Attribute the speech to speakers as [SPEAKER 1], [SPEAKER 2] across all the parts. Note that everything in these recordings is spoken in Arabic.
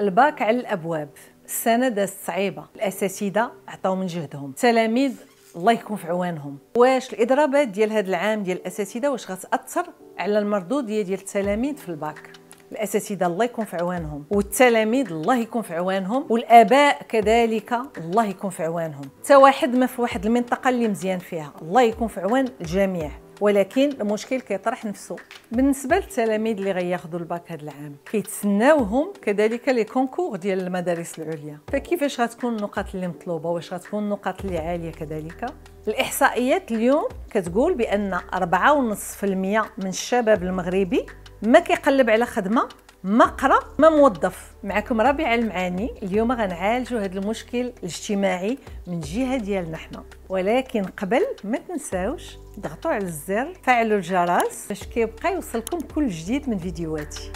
[SPEAKER 1] الباك على الابواب السنه دازت صعيبه الاساتذه عطاو من جهدهم التلاميذ الله يكون في عوانهم واش الاضرابات ديال هذا العام ديال الاساتذه واش غتاثر على المردوديه ديال التلاميذ في الباك الاساتذه الله يكون في عوانهم والتلاميذ الله يكون في عوانهم والاباء كذلك الله يكون في عوانهم حتى واحد ما في واحد المنطقه اللي مزيان فيها الله يكون في عوان الجميع ولكن المشكل كيطرح نفسه بالنسبه للتلاميذ اللي غياخذوا الباك هذا العام كيتسناوهم كذلك لي كونكور ديال المدارس العليا فكيفاش غتكون النقاط اللي مطلوبه واش غتكون النقاط اللي عاليه كذلك الاحصائيات اليوم كتقول بان 4.5% من الشباب المغربي ما كيقلب على خدمه مقرا ما موظف معكم ربيع المعاني اليوم غنعالجوا هذا المشكل الاجتماعي من جهه ديالنا حنا ولكن قبل ما تنساوش ضغطوا على الزر فعلوا الجرس باش كيبقى يوصلكم كل جديد من فيديوهاتي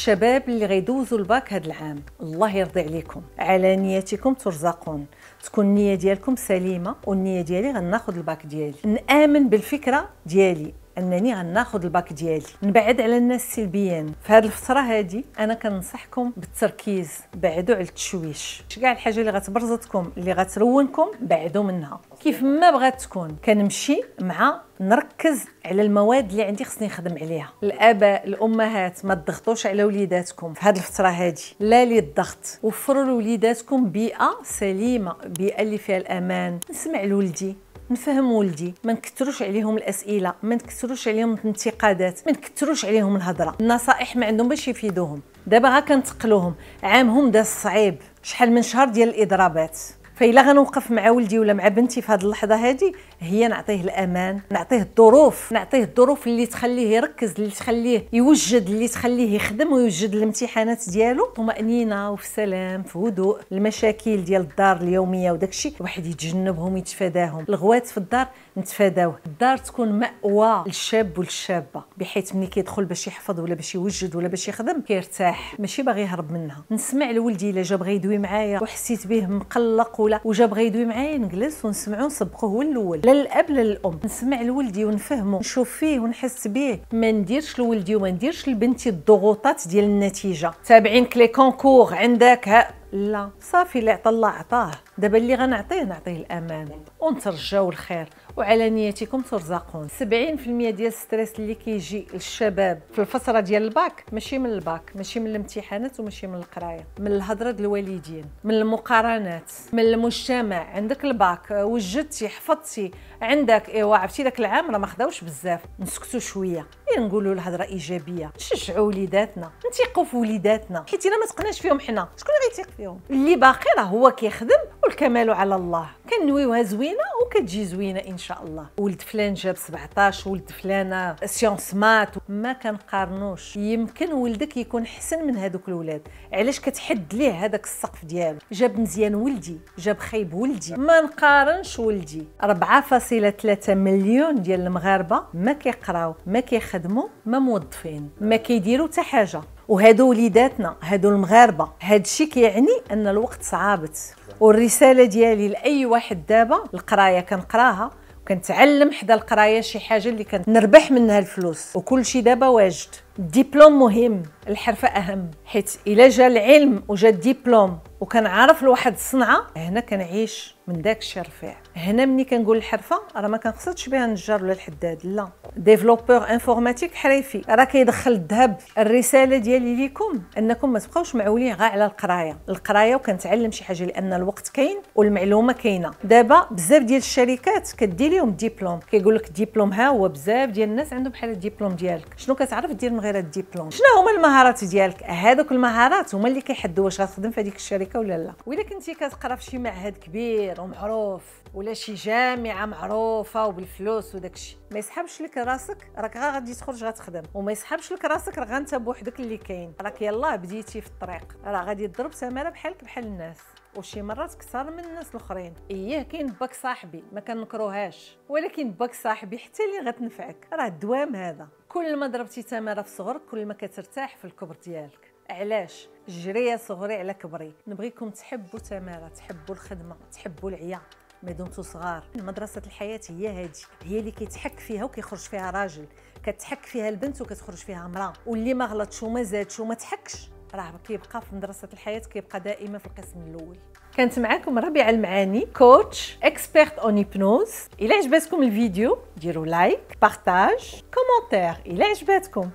[SPEAKER 1] الشباب اللي غيدوزوا الباك هذا العام الله يرضي عليكم على نيتكم ترزقون تكون النيه ديالكم سليمه والنيه ديالي غناخذ الباك ديالي نامن بالفكره ديالي انني غناخذ الباك ديالي نبعد على الناس السلبيين في هذه الفتره هذه انا كنصحكم بالتركيز بعدوا على التشويش كاع الحاجه اللي غتبرزطكم اللي غترونكم بعدوا منها كيف ما بغات تكون كنمشي مع نركز على المواد اللي عندي خصني نخدم عليها الاباء الامهات ما تضغطوش على وليداتكم في هذه الفتره هذه لا للضغط وفروا لوليداتكم بيئه سليمه بيئه اللي فيها الامان نسمع لولدي نفهم ولدي ما نكثروش عليهم الاسئله ما نكثروش عليهم الانتقادات ما نكثروش عليهم الهضره النصائح ما عندهم باش يفيدوهم دابا غا كنتقلوهم عامهم داز صعيب شحال من شهر ديال الاضرابات فإلا غنوقف مع ولدي ولا مع بنتي في هذه اللحظه هذه هي نعطيه الامان نعطيه الظروف نعطيه الظروف اللي تخليه يركز اللي تخليه يوجد اللي تخليه يخدم ويوجد الامتحانات ديالو طمانينه وفي سلام في هدوء المشاكل ديال الدار اليوميه وداك الشيء الواحد يتجنبهم يتفاداهم الغوات في الدار نتفاداوه الدار تكون ماوى للشاب والشابه بحيث ملي كيدخل باش يحفظ ولا باش يوجد ولا باش يخدم كيرتاح ماشي باغي يهرب منها نسمع لولدي الا جا بغى يدوي معايا وحسيت به مقلق الاولى وجا بغى يدوي معايا نجلس ونسمعو نسبقوه الاول لا للاب لا للام نسمع لولدي ونفهمو نشوف فيه ونحس به ما نديرش لولدي وما نديرش لبنتي الضغوطات ديال النتيجه تابعينك لي كونكور عندك ها لا صافي اللي عطى الله عطاه دابا اللي غنعطيه نعطيه الامان ونترجاو الخير وعلى نيتكم ترزقون 70% ديال الستريس اللي كيجي للشباب في الفتره ديال الباك ماشي من الباك ماشي من الامتحانات وماشي من القرايه من الهضره ديال الوالدين من المقارنات من المجتمع عندك الباك آه، وجدتي حفظتي عندك ايوا عرفتي داك العام راه ما خداوش بزاف نسكتوا شويه غير إيه، نقولوا الهضره ايجابيه نشجعوا وليداتنا نثقوا في وليداتنا حيت الا ما تقناش فيهم حنا شكون اللي غيتيق فيهم اللي باقي راه هو كيخدم والكمال على الله كنويوها زوينه وكتجي زوينه ان شاء الله ولد فلان جاب 17 ولد فلانه سيونس مات ما كنقارنوش يمكن ولدك يكون حسن من هذوك الولاد علاش كتحد ليه هذاك السقف ديالو جاب مزيان ولدي جاب خايب ولدي ما نقارنش ولدي 4.3 مليون ديال المغاربه ما كيقراو ما كيخدموا ما موظفين ما كيديروا حتى حاجه وهادو وليداتنا هادو المغاربه هاد الشيء كيعني ان الوقت صعابت والرساله ديالي لاي واحد دابا القرايه كنقراها وكنتعلم حدا القرايه شي حاجه اللي كنربح منها الفلوس وكل شيء دابا واجد الدبلوم مهم الحرفه اهم حيت الا جا العلم وجا الدبلوم وكنعرف لواحد الصنعه هنا كنعيش من داك الشيء رفيع هنا ملي كنقول الحرفه راه ما كنقصدش بها النجار ولا الحداد لا ديفلوبور انفورماتيك حريفي راه كيدخل الذهب الرساله ديالي ليكم انكم ما تبقاوش معولين غير على القرايه القرايه وكنتعلم شي حاجه لان الوقت كاين والمعلومه كاينه دابا بزاف ديال الشركات كدي لهم ديبلوم كيقول لك ديبلوم ها هو بزاف ديال الناس عندهم بحال الديبلوم ديالك شنو كتعرف دير من غير الديبلوم شنو هما المهارات ديالك هذوك المهارات هما اللي كيحدوا واش غتخدم في هذيك الشركه ولا لا واذا كنتي كتقرا في شي معهد كبير ساعر ومعروف ولا شي جامعه معروفه وبالفلوس وداكشي ما يسحبش لك راسك راك غا غادي تخرج غتخدم وما يسحبش لك راسك راه انت بوحدك اللي كاين راك يلاه بديتي في الطريق راه غادي تضرب ثمره بحالك بحال الناس وشي مرات كثر من الناس الاخرين ايه كاين باك صاحبي ما كنكروهاش ولكن باك صاحبي حتى اللي غتنفعك راه الدوام هذا كل ما ضربتي تماره في صغرك كل ما كترتاح في الكبر ديالك علاش جريه صغري على كبري نبغيكم تحبوا تماره تحبوا الخدمه تحبوا العيا ما دمتوا صغار مدرسة الحياة هي هذه هي اللي كيتحك فيها وكيخرج فيها راجل كتحك فيها البنت وكتخرج فيها امرأة واللي ما غلطش وما زادش وما تحكش راه كيبقى في مدرسة الحياة كيبقى دائما في القسم الأول كانت معكم ربيع المعاني كوتش اكسبيرت اون هيبنوز الى عجبتكم الفيديو ديروا لايك بارطاج كومونتير الى عجبتكم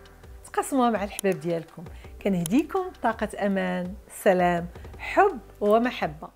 [SPEAKER 1] تقاسموها مع الحباب ديالكم كنهديكم طاقة أمان سلام حب ومحبة